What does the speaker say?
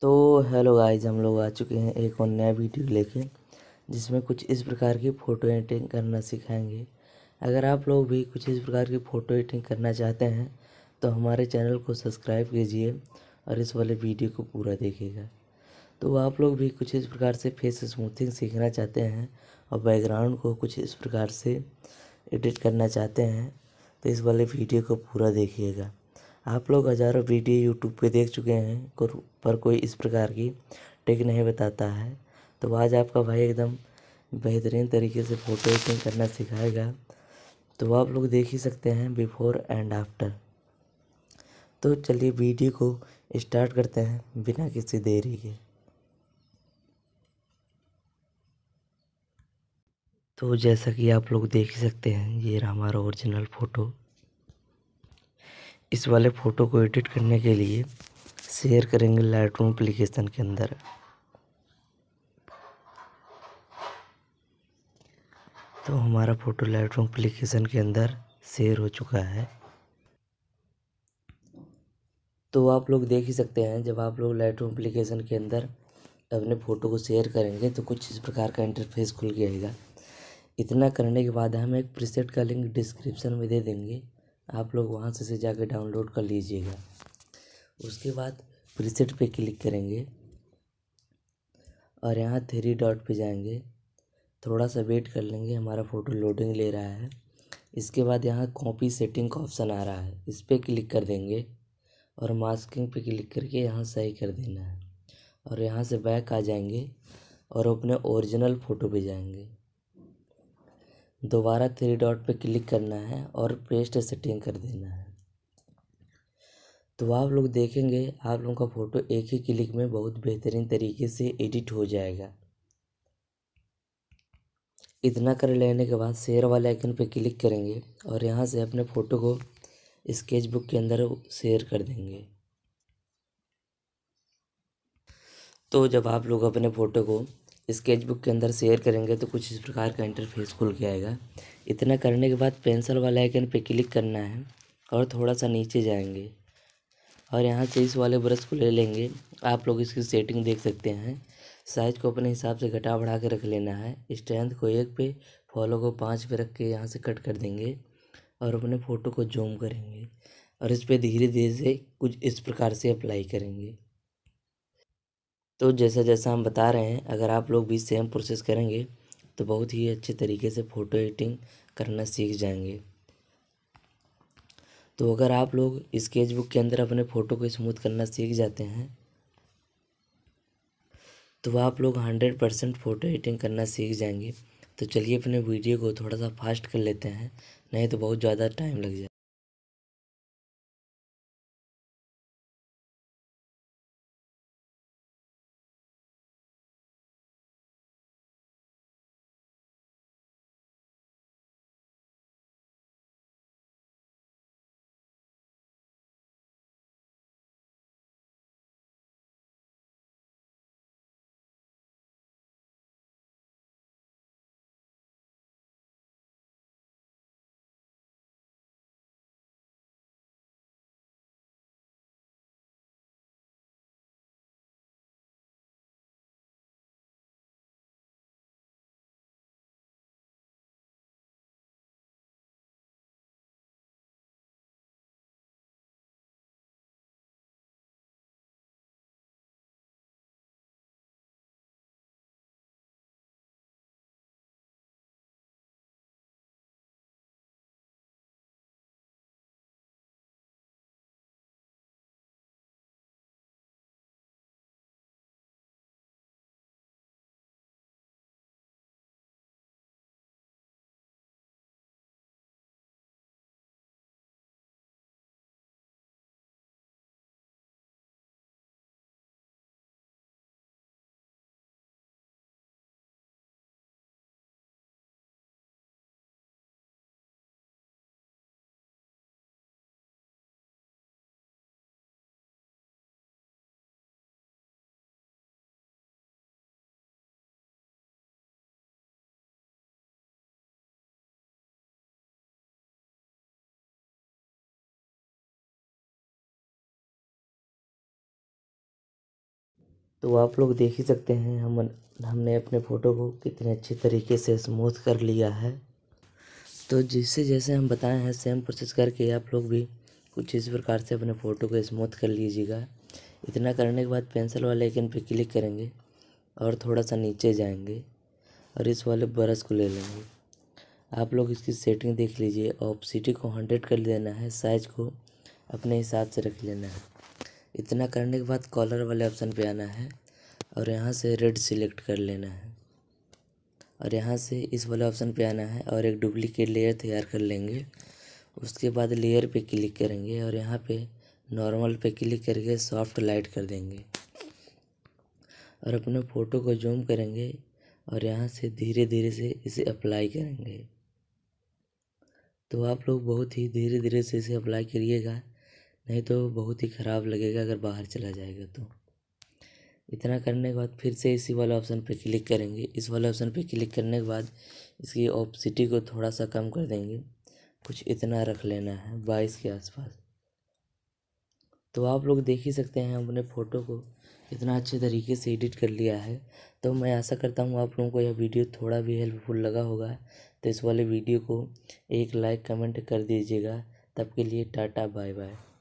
तो hello guys हम लोग आ चुके हैं एक और नया वीडियो लेके जिसमें कुछ इस प्रकार की फ़ोटो एडिटिंग करना सिखाएंगे अगर आप लोग भी कुछ इस प्रकार की फ़ोटो एडिटिंग करना चाहते हैं तो हमारे चैनल को सब्सक्राइब कीजिए और इस वाले वीडियो को पूरा देखिएगा तो आप लोग भी कुछ इस प्रकार से फेस स्मूथिंग सीखना चाहते हैं और बैकग्राउंड को कुछ इस प्रकार से एडिट करना चाहते हैं तो इस वाले वीडियो को पूरा देखिएगा आप लोग हज़ारों वीडियो यूट्यूब पे देख चुके हैं पर कोई इस प्रकार की ट्रिक नहीं बताता है तो आज आपका भाई एकदम बेहतरीन तरीके से फ़ोटो एडिटिंग करना सिखाएगा तो आप लोग देख ही सकते हैं बिफ़ोर एंड आफ्टर तो चलिए वीडियो को स्टार्ट करते हैं बिना किसी देरी के तो जैसा कि आप लोग देख ही सकते हैं ये हमारा ओरिजिनल फ़ोटो इस वाले फ़ोटो को एडिट करने के लिए शेयर करेंगे लाइट रूम अप्लीकेशन के अंदर तो हमारा फ़ोटो लाइट रूम अप्लीकेशन के अंदर शेयर हो चुका है तो आप लोग देख ही सकते हैं जब आप लोग लाइट रूम अप्लीकेशन के अंदर अपने फ़ोटो को शेयर करेंगे तो कुछ इस प्रकार का इंटरफेस खुल जाएगा इतना करने के बाद हम एक प्रीसेट का लिंक डिस्क्रिप्शन में दे देंगे आप लोग वहाँ से जाकर डाउनलोड कर लीजिएगा उसके बाद प्रीसेट पे क्लिक करेंगे और यहाँ थ्री डॉट पे जाएंगे थोड़ा सा वेट कर लेंगे हमारा फ़ोटो लोडिंग ले रहा है इसके बाद यहाँ कॉपी सेटिंग का ऑप्शन आ रहा है इस पर क्लिक कर देंगे और मास्किंग पे क्लिक करके यहाँ सही कर देना है और यहाँ से बैक आ जाएंगे और अपने ओरिजिनल फ़ोटो पे जाएंगे दोबारा थ्री डॉट पे क्लिक करना है और पेस्ट सेटिंग कर देना है तो आप लोग देखेंगे आप लोगों का फ़ोटो एक ही क्लिक में बहुत बेहतरीन तरीके से एडिट हो जाएगा इतना कर लेने के बाद शेयर वाले आइकन पे क्लिक करेंगे और यहाँ से अपने फ़ोटो को स्केच बुक के अंदर शेयर कर देंगे तो जब आप लोग अपने फ़ोटो को स्केच बुक के अंदर शेयर करेंगे तो कुछ इस प्रकार का इंटरफेस खुल के आएगा इतना करने के बाद पेंसिल वाला आइकन पे क्लिक करना है और थोड़ा सा नीचे जाएंगे और यहाँ से इस वाले ब्रश को ले लेंगे आप लोग इसकी सेटिंग देख सकते हैं साइज को अपने हिसाब से घटा बढ़ा के रख लेना है स्ट्रेंथ को एक पे फॉलो को पाँच पे रख के यहाँ से कट कर देंगे और अपने फ़ोटो को जूम करेंगे और इस पर धीरे धीरे से कुछ इस प्रकार से अप्लाई करेंगे तो जैसा जैसा हम बता रहे हैं अगर आप लोग भी सेम प्रोसेस करेंगे तो बहुत ही अच्छे तरीके से फ़ोटो एडिटिंग करना सीख जाएंगे तो अगर आप लोग स्केच बुक के अंदर अपने फ़ोटो को स्मूथ करना सीख जाते हैं तो आप लोग हंड्रेड परसेंट फ़ोटो एडिटिंग करना सीख जाएंगे तो चलिए अपने वीडियो को थोड़ा सा फास्ट कर लेते हैं नहीं तो बहुत ज़्यादा टाइम लग जाए तो आप लोग देख ही सकते हैं हम हमने अपने फ़ोटो को कितने अच्छे तरीके से स्मूथ कर लिया है तो जिससे जैसे हम बताए हैं सेम प्रोसेस करके आप लोग भी कुछ इस प्रकार से अपने फ़ोटो को स्मूथ कर लीजिएगा इतना करने के बाद पेंसिल वाले आइकन पे क्लिक करेंगे और थोड़ा सा नीचे जाएंगे और इस वाले ब्रश को ले लेंगे आप लोग इसकी सेटिंग देख लीजिए ऑप्सिटी को हंड्रेड कर लेना है साइज को अपने हिसाब से रख लेना है इतना करने के बाद कॉलर वाले ऑप्शन पे आना है और यहाँ से रेड सिलेक्ट कर लेना है और यहाँ से इस वाले ऑप्शन पे आना है और एक डुप्लीकेट लेयर तैयार कर लेंगे उसके बाद लेयर पे क्लिक करेंगे और यहाँ पे नॉर्मल पे क्लिक करके सॉफ्ट लाइट कर देंगे और अपने फ़ोटो को जूम करेंगे और यहाँ से धीरे धीरे से इसे अप्लाई करेंगे तो आप लोग बहुत ही धीरे धीरे से इसे अप्लाई करिएगा नहीं तो बहुत ही ख़राब लगेगा अगर बाहर चला जाएगा तो इतना करने के बाद फिर से इसी वाला ऑप्शन पर क्लिक करेंगे इस वाले ऑप्शन पर क्लिक करने के बाद इसकी ऑपसिटी को थोड़ा सा कम कर देंगे कुछ इतना रख लेना है बाईस के आसपास तो आप लोग देख ही सकते हैं अपने फ़ोटो को इतना अच्छे तरीके से एडिट कर लिया है तो मैं आशा करता हूँ आप लोगों को यह वीडियो थोड़ा भी हेल्पफुल लगा होगा तो इस वाले वीडियो को एक लाइक कमेंट कर दीजिएगा तब के लिए टाटा बाय बाय